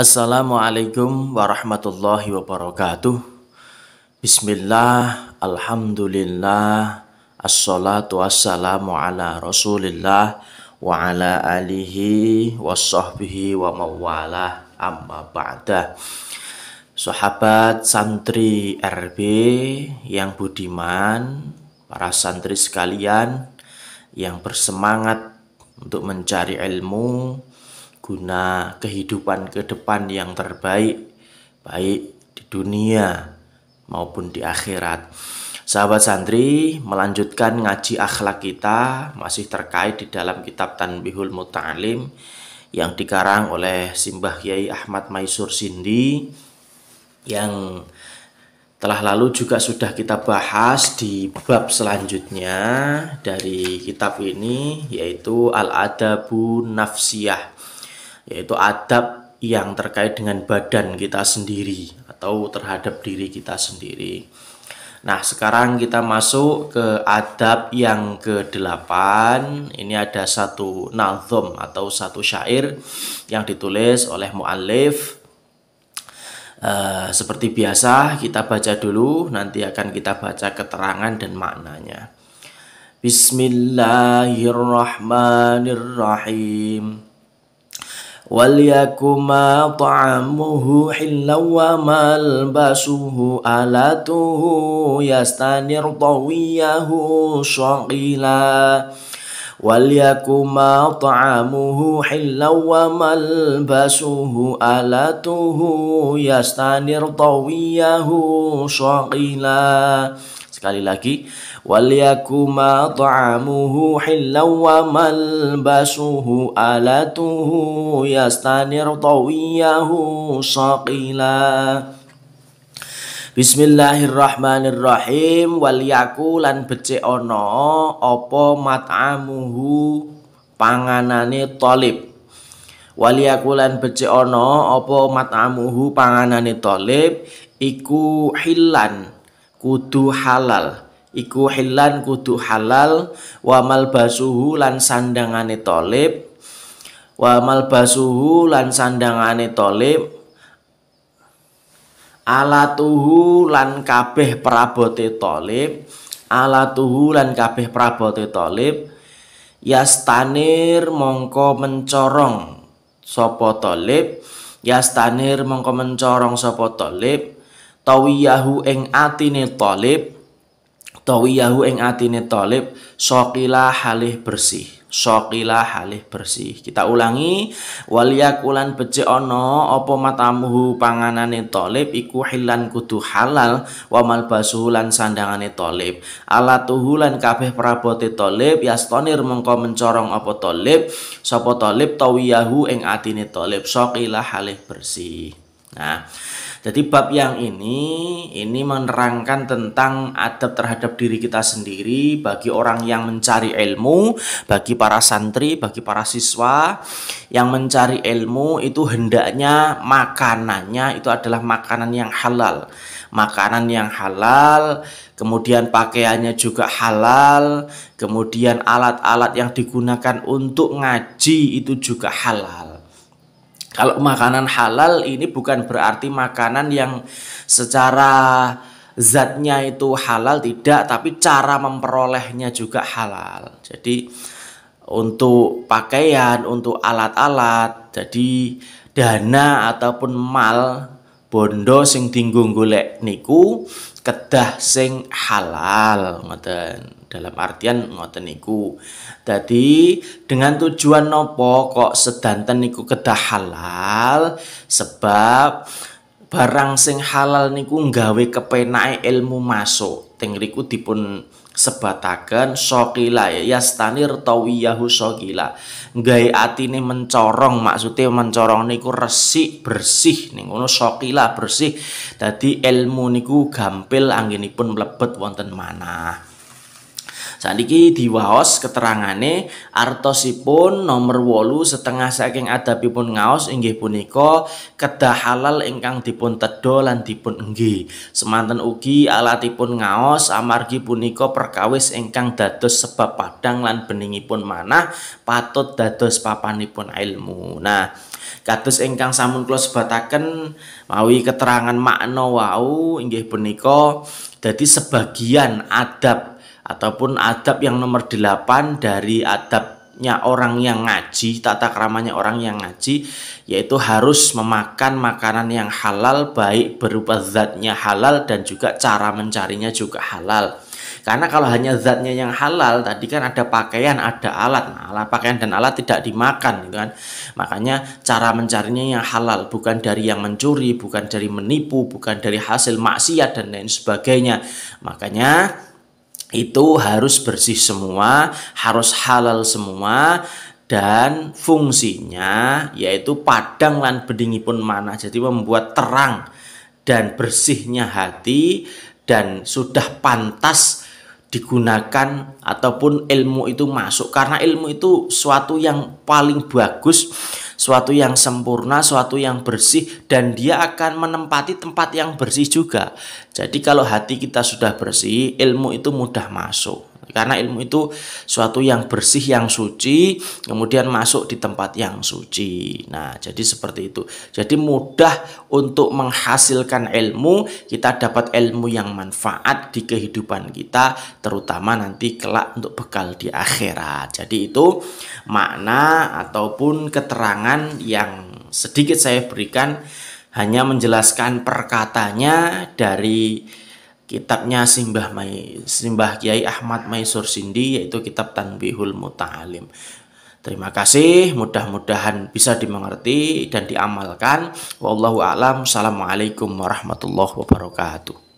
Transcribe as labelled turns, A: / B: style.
A: Assalamualaikum warahmatullahi wabarakatuh. Bismillah, alhamdulillah, assalatu wassalamu ala rasulillah wa ala alihi wa sahbihi wa mawalah amma ba'da. Sahabat santri RB yang budiman, para santri sekalian yang bersemangat untuk mencari ilmu, guna kehidupan ke depan yang terbaik, baik di dunia maupun di akhirat. Sahabat santri, melanjutkan ngaji akhlak kita masih terkait di dalam kitab Tanbihul Muta'alim yang dikarang oleh Simbah Kiai Ahmad Maisur Sindi yang telah lalu juga sudah kita bahas di bab selanjutnya dari kitab ini yaitu Al-Adabu Nafsiyah yaitu adab yang terkait dengan badan kita sendiri atau terhadap diri kita sendiri. Nah, sekarang kita masuk ke adab yang ke-8. Ini ada satu nazom atau satu syair yang ditulis oleh muallif. Uh, seperti biasa, kita baca dulu, nanti akan kita baca keterangan dan maknanya. Bismillahirrahmanirrahim walyakuma ta'amuhu hillan malbasuhu alatuhu yastanir tawiyahu syaqila walyakuma ta'amuhu hillan malbasuhu alatuhu yastanir tawiyahu syaqila sekali lagi walyakuma ta'amuhu hillan wa malbasuhu alatuhu yastanir tawiyahu Bismillahirrahmanirrahim walyaku lan becik ana apa mat'amuhu panganane tolib waliyakulan becik ana apa matamuhu panganane tolib iku hilan kudu halal iku hilan kudu halal wa malbasuhu lan sandangane tolib wa malbasuhu lan sandangane tolib alatuhu lan kabeh prabote tolib alatuhu lan kabeh prabote tolib yastanir mongko mencorong sopo tolib yastanir mongko mencorong sopo tolib tawiyahu ing atine tolib tawiyahu ing atine Thalib sokila halih bersih Sokila halih bersih kita ulangi waliyakulan becik ono, opo matamuhu panganane Thalib iku hilan kudu halal wa malbasuhu lan sandangane Thalib alatuhu kabeh prabote Thalib yastonir mengko mencorong opo Thalib sapa Thalib tawiyahu ing atine Thalib sokila halih bersih nah jadi bab yang ini ini menerangkan tentang adab terhadap diri kita sendiri bagi orang yang mencari ilmu, bagi para santri, bagi para siswa yang mencari ilmu itu hendaknya makanannya itu adalah makanan yang halal. Makanan yang halal, kemudian pakaiannya juga halal, kemudian alat-alat yang digunakan untuk ngaji itu juga halal. Kalau makanan halal ini bukan berarti makanan yang secara zatnya itu halal tidak, tapi cara memperolehnya juga halal. Jadi untuk pakaian, untuk alat-alat, jadi dana ataupun mal bondo sing dinggo golek niku kedah sing halal ngoten dalam artian ngoten niku. Dadi dengan tujuan nopo kok sedanten niku kedah halal sebab barang sing halal niku nggawe kepenake ilmu masuk. Teng riku dipun sebataken sokila ya, yastanir tawiyahu sokila ati ini mencorong maksudnya mencorong niku resik bersih ning ngono sokila bersih tadi ilmu niku gampil pun lebet wonten mana Saniki diwaos keterangane artosipun nomor wolu setengah saking adabipun ngaos inggih punika kedah halal ingkang dipun tedo lan dipun enggi semanten ugi alatipun ngaos amargi punika perkawis ingkang dados sebab padang lan beningipun manah patut dados papanipun ilmu nah kados ingkang samun kula sebataken mawi keterangan makna wau inggih punika dadi sebagian adab ataupun adab yang nomor 8 dari adabnya orang yang ngaji, tata keramanya orang yang ngaji yaitu harus memakan makanan yang halal baik berupa zatnya halal dan juga cara mencarinya juga halal. Karena kalau hanya zatnya yang halal, tadi kan ada pakaian, ada alat. Nah, alat pakaian dan alat tidak dimakan, gitu kan? Makanya cara mencarinya yang halal, bukan dari yang mencuri, bukan dari menipu, bukan dari hasil maksiat dan lain sebagainya. Makanya itu harus bersih semua, harus halal semua dan fungsinya yaitu padang lan bedingi pun mana jadi membuat terang dan bersihnya hati dan sudah pantas digunakan ataupun ilmu itu masuk karena ilmu itu suatu yang paling bagus suatu yang sempurna, suatu yang bersih dan dia akan menempati tempat yang bersih juga. Jadi kalau hati kita sudah bersih, ilmu itu mudah masuk karena ilmu itu suatu yang bersih yang suci kemudian masuk di tempat yang suci nah jadi seperti itu jadi mudah untuk menghasilkan ilmu kita dapat ilmu yang manfaat di kehidupan kita terutama nanti kelak untuk bekal di akhirat jadi itu makna ataupun keterangan yang sedikit saya berikan hanya menjelaskan perkatanya dari kitabnya Simbah Mai, Simbah Kiai Ahmad Maisur Sindi yaitu kitab Tanbihul Muta'alim. Terima kasih, mudah-mudahan bisa dimengerti dan diamalkan. Wallahu a'lam. Assalamualaikum warahmatullahi wabarakatuh.